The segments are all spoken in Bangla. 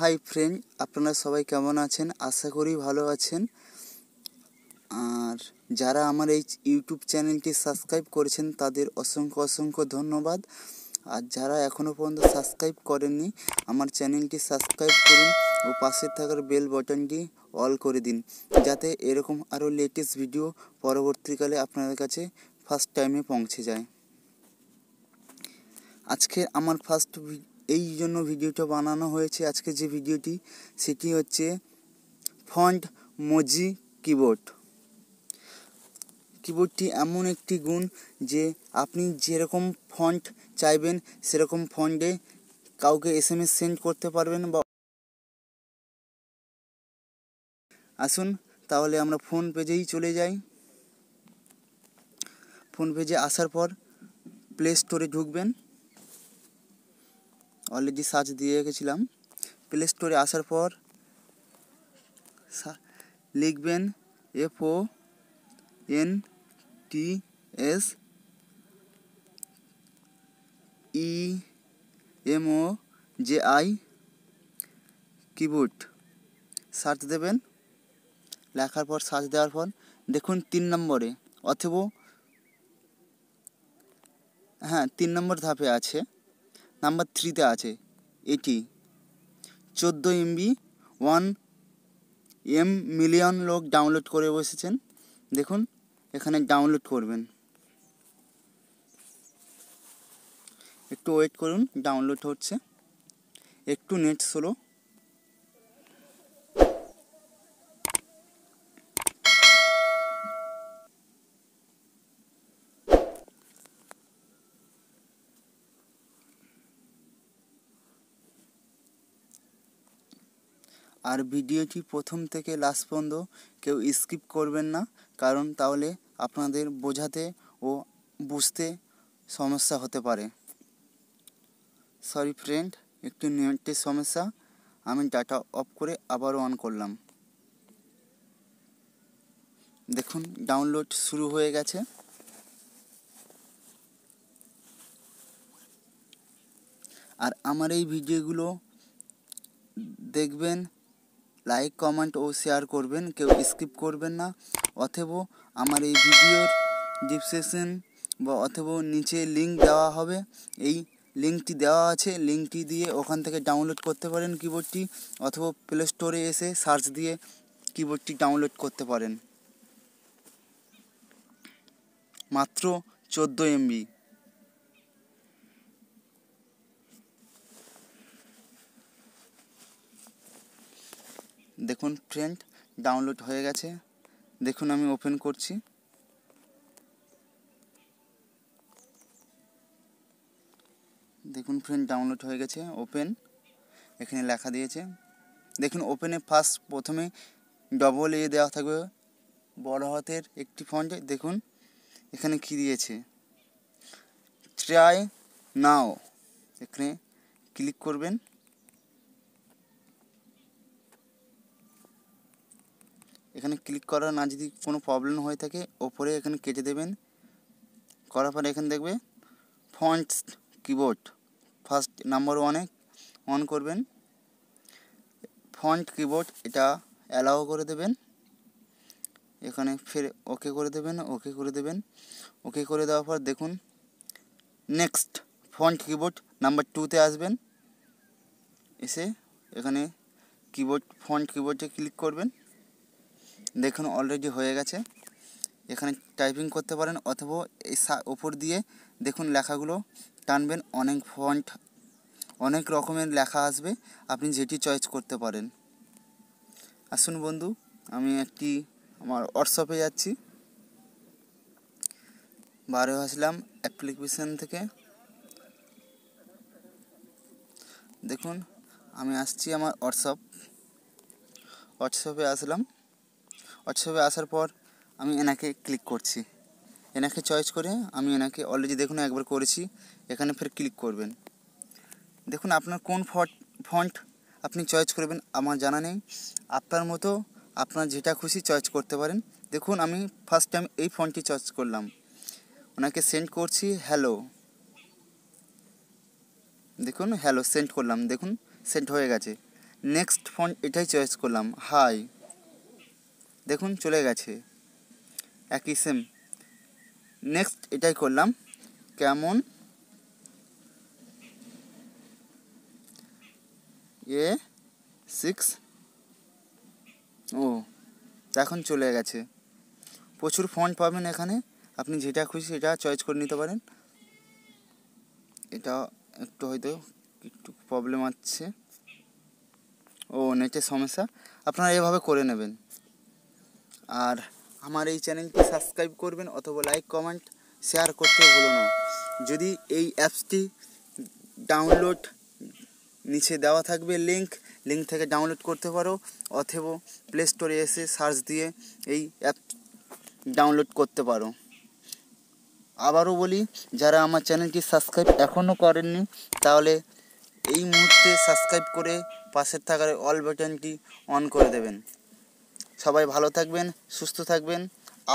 হাই ফ্রেন্ড আপনারা সবাই কেমন আছেন আশা করি ভালো আছেন আর যারা আমার এই ইউটিউব চ্যানেলটি সাবস্ক্রাইব করেছেন তাদের অসংখ্য অসংখ্য ধন্যবাদ আর যারা এখনও পর্যন্ত সাবস্ক্রাইব করেননি আমার চ্যানেলটি সাবস্ক্রাইব করুন ও পাশে থাকার বেল বটনটি অল করে দিন যাতে এরকম আরও লেটেস্ট ভিডিও পরবর্তীকালে আপনাদের কাছে ফার্স্ট টাইমে পৌঁছে যায় আজকে আমার ফার্স্ট এই জন্য ভিডিওটা বানানো হয়েছে আজকে যে ভিডিওটি সেটি হচ্ছে ফন্ট মজি কিবোর্ড কিবোর্ডটি এমন একটি গুণ যে আপনি যেরকম ফন্ট চাইবেন সেরকম ফন্টে কাউকে এস এম এস সেন্ড করতে পারবেন বা আসুন তাহলে আমরা ফোন পেজেই চলে যাই ফোন পেজে আসার পর প্লে স্টোরে ঢুকবেন অলরেডি সার্চ দিয়ে রেখেছিলাম প্লে স্টোরে আসার পর লিখবেন F O N T S E M O J I keyboard search দেবেন লেখার পর সার্চ দেওয়ার পর দেখুন তিন নম্বরে অথবা হ্যাঁ তিন নম্বর ধাপে আছে নাম্বার থ্রিতে আছে এটি চোদ্দো এমবি ওয়ান এম মিলিয়ন লোক ডাউনলোড করে বসেছেন দেখুন এখানে ডাউনলোড করবেন একটু ওয়েট করুন ডাউনলোড হচ্ছে একটু নেট স্লো আর ভিডিওটি প্রথম থেকে লাস্ট পর্যন্ত কেউ স্কিপ করবেন না কারণ তাহলে আপনাদের বোঝাতে ও বুঝতে সমস্যা হতে পারে সরি ফ্রেন্ড একটু নেটের সমস্যা আমি ডাটা অফ করে আবারও অন করলাম দেখুন ডাউনলোড শুরু হয়ে গেছে আর আমার এই ভিডিওগুলো দেখবেন লাইক কমেন্ট ও শেয়ার করবেন কেউ স্কিপ করবেন না অথব আমার এই ভিডিওর ডিসক্রিপশন বা অথব নিচে লিঙ্ক দেওয়া হবে এই লিঙ্কটি দেওয়া আছে লিঙ্কটি দিয়ে ওখান থেকে ডাউনলোড করতে পারেন কিবোর্ডটি অথবা প্লে স্টোরে এসে সার্চ দিয়ে কিবোর্ডটি ডাউনলোড করতে পারেন মাত্র চোদ্দো এমবি দেখুন ফ্রেন্ড ডাউনলোড হয়ে গেছে দেখুন আমি ওপেন করছি দেখুন ফ্রেন্ড ডাউনলোড হয়ে গেছে ওপেন এখানে লেখা দিয়েছে দেখুন ওপেনে ফার্স্ট প্রথমে ডবল এ দেওয়া থাকবে বড় হাতের একটি ফন্ট দেখুন এখানে কি দিয়েছে ট্রাই নাও এখানে ক্লিক করবেন এখানে ক্লিক করার না যদি কোনো প্রবলেম হয়ে থাকে ওপরে এখানে কেটে দেবেন করার পরে এখানে দেখবে ফন্টস কিবোর্ড ফার্স্ট নাম্বার ওয়ানে অন করবেন ফন্ট কিবোর্ড এটা অ্যালাও করে দেবেন এখানে ফের ওকে করে দেবেন ওকে করে দেবেন ওকে করে দেওয়ার পর দেখুন নেক্সট ফন্ট কিবোর্ড নাম্বার টুতে আসবেন এসে এখানে কিবোর্ড ফন্ট কিবোর্ডে ক্লিক করবেন দেখুন অলরেডি হয়ে গেছে এখানে টাইপিং করতে পারেন অথবা এই ওপর দিয়ে দেখুন লেখাগুলো টানবেন অনেক ফন্ট অনেক রকমের লেখা আসবে আপনি যেটি চয়েস করতে পারেন আসুন বন্ধু আমি একটি আমার হোয়াটসঅ্যাপে যাচ্ছি বারে আসলাম অ্যাপ্লিকেশন থেকে দেখুন আমি আসছি আমার হোয়াটসঅ্যাপ হোয়াটসঅ্যাপে আসলাম হোয়াটসঅ্যাপে আসার পর আমি এনাকে ক্লিক করছি এনাকে চয়েস করে আমি এনাকে অলরেডি দেখুন একবার করেছি এখানে ফের ক্লিক করবেন দেখুন আপনার কোন ফট ফন্ট আপনি চয়েস করবেন আমার জানা নেই আপনার মতো আপনার যেটা খুশি চয়েস করতে পারেন দেখুন আমি ফার্স্ট টাইম এই ফন্টটি চয়েস করলাম ওনাকে সেন্ড করছি হ্যালো দেখুন হ্যালো সেন্ড করলাম দেখুন সেন্ড হয়ে গেছে নেক্সট ফন্ট এটাই চয়েস করলাম হাই দেখুন চলে গেছে একই সেম নেক্সট এটাই করলাম কেমন এ সিক্স ও এখন চলে গেছে প্রচুর ফন্ট পাবেন এখানে আপনি যেটা খুশি সেটা চয়েস করে নিতে পারেন এটা একটু হয়তো একটু প্রবলেম আছে ও নেটের সমস্যা আপনারা এভাবে করে নেবেন আর আমার এই চ্যানেলটি সাবস্ক্রাইব করবেন অথবা লাইক কমেন্ট শেয়ার করতে ভুলো না যদি এই অ্যাপসটি ডাউনলোড নিচে দেওয়া থাকবে লিঙ্ক লিঙ্ক থেকে ডাউনলোড করতে পারো অথবা প্লে স্টোরে এসে সার্চ দিয়ে এই অ্যাপ ডাউনলোড করতে পারো আবারও বলি যারা আমার চ্যানেলটি সাবস্ক্রাইব এখনও করেননি তাহলে এই মুহূর্তে সাবস্ক্রাইব করে পাশের থাকার অল বাটনটি অন করে দেবেন সবাই ভালো থাকবেন সুস্থ থাকবেন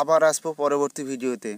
আবার আসবো পরবর্তী ভিডিওতে